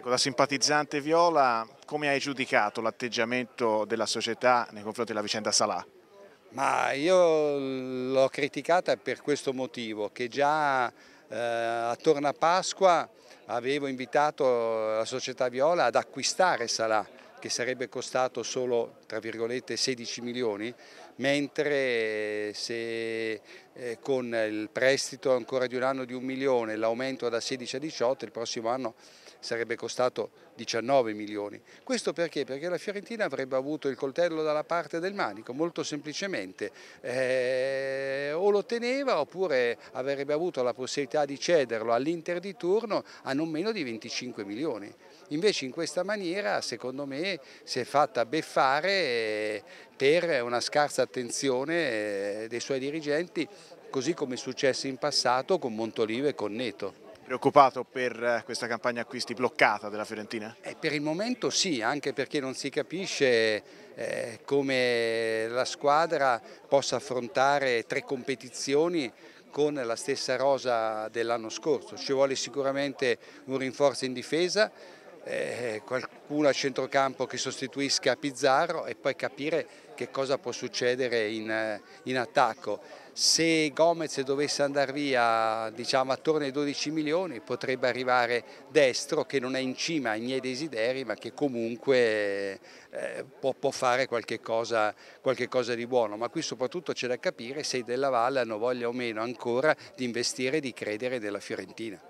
Ecco, da simpatizzante Viola, come hai giudicato l'atteggiamento della società nei confronti della vicenda Salà? Ma io l'ho criticata per questo motivo, che già eh, attorno a Pasqua avevo invitato la società Viola ad acquistare Salà che sarebbe costato solo tra virgolette, 16 milioni, mentre eh, se eh, con il prestito ancora di un anno di un milione, l'aumento da 16 a 18, il prossimo anno sarebbe costato 19 milioni. Questo perché? Perché la Fiorentina avrebbe avuto il coltello dalla parte del manico, molto semplicemente. Eh, lo teneva oppure avrebbe avuto la possibilità di cederlo all'Inter di turno a non meno di 25 milioni. Invece in questa maniera secondo me si è fatta beffare eh, per una scarsa attenzione eh, dei suoi dirigenti così come è successo in passato con Montolivo e con Neto. Preoccupato per eh, questa campagna acquisti bloccata della Fiorentina? Eh, per il momento sì, anche perché non si capisce eh, come la squadra possa affrontare tre competizioni con la stessa rosa dell'anno scorso. Ci vuole sicuramente un rinforzo in difesa, eh, qualcuno a centrocampo che sostituisca Pizzarro e poi capire che cosa può succedere in, eh, in attacco se Gomez dovesse andare via diciamo, attorno ai 12 milioni potrebbe arrivare Destro che non è in cima ai miei desideri ma che comunque eh, può, può, fare qualche cosa, qualche cosa, di buono ma qui soprattutto c'è da capire se Della Valle hanno voglia o meno ancora di investire e di credere nella Fiorentina.